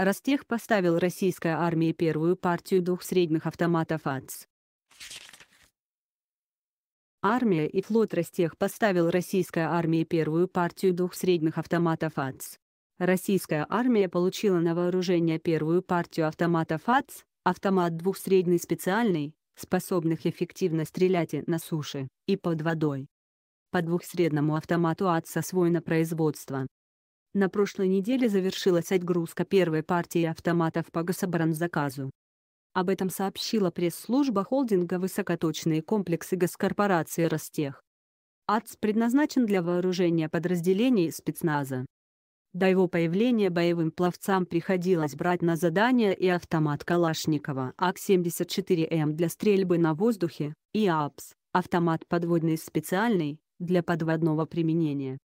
Ростех поставил российской армии первую партию двух средних автоматов АЦ. Армия и флот Ростех поставил российской армии первую партию двух средних автоматов АЦ. Российская армия получила на вооружение первую партию автоматов АЦ, автомат двухсредний специальный, способных эффективно стрелять и на суше, и под водой. По двухсредному автомату АЦ освоено производство. На прошлой неделе завершилась отгрузка первой партии автоматов по гособоронзаказу. Об этом сообщила пресс-служба холдинга «Высокоточные комплексы госкорпорации Ростех». АЦ предназначен для вооружения подразделений спецназа. До его появления боевым пловцам приходилось брать на задание и автомат Калашникова АК-74М для стрельбы на воздухе, и АПС, автомат подводный специальный, для подводного применения.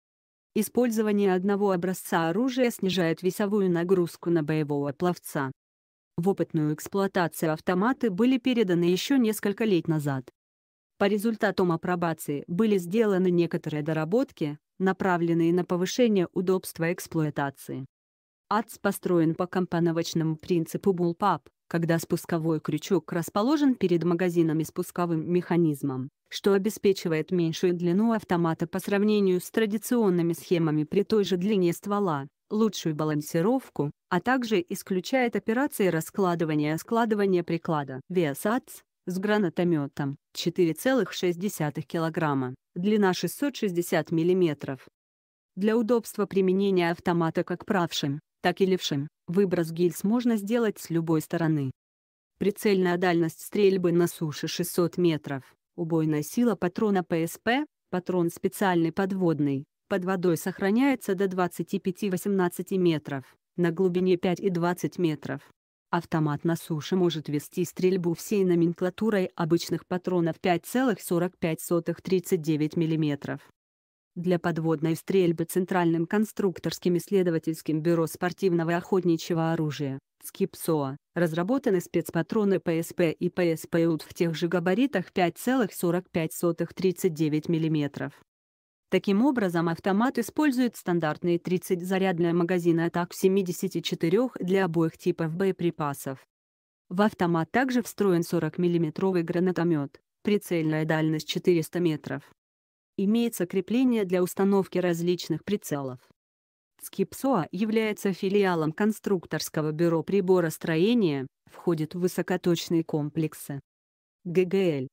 Использование одного образца оружия снижает весовую нагрузку на боевого пловца. В опытную эксплуатацию автоматы были переданы еще несколько лет назад. По результатам апробации были сделаны некоторые доработки, направленные на повышение удобства эксплуатации. АЦ построен по компоновочному принципу Bullpup, когда спусковой крючок расположен перед магазином и спусковым механизмом, что обеспечивает меньшую длину автомата по сравнению с традиционными схемами при той же длине ствола, лучшую балансировку, а также исключает операции раскладывания складывания приклада. Вес АЦ с гранатометом 4,6 кг, длина 660 мм. Для удобства применения автомата как правшим, так и левшим, выброс гильз можно сделать с любой стороны. Прицельная дальность стрельбы на суше 600 метров. Убойная сила патрона ПСП, патрон специальный подводный, под водой сохраняется до 25-18 метров, на глубине 5 и 20 метров. Автомат на суше может вести стрельбу всей номенклатурой обычных патронов 5,45-39 мм для подводной стрельбы Центральным конструкторским исследовательским бюро спортивного охотничьего оружия, СКИПСОА, разработаны спецпатроны ПСП и ПСПУД в тех же габаритах 5,45-39 мм. Таким образом, автомат использует стандартные 30 зарядные магазины атак 74 для обоих типов боеприпасов. В автомат также встроен 40 мм гранатомет, прицельная дальность 400 метров имеется крепление для установки различных прицелов. Скипсоа является филиалом конструкторского бюро приборостроения, входит в высокоточные комплексы. ГГЛ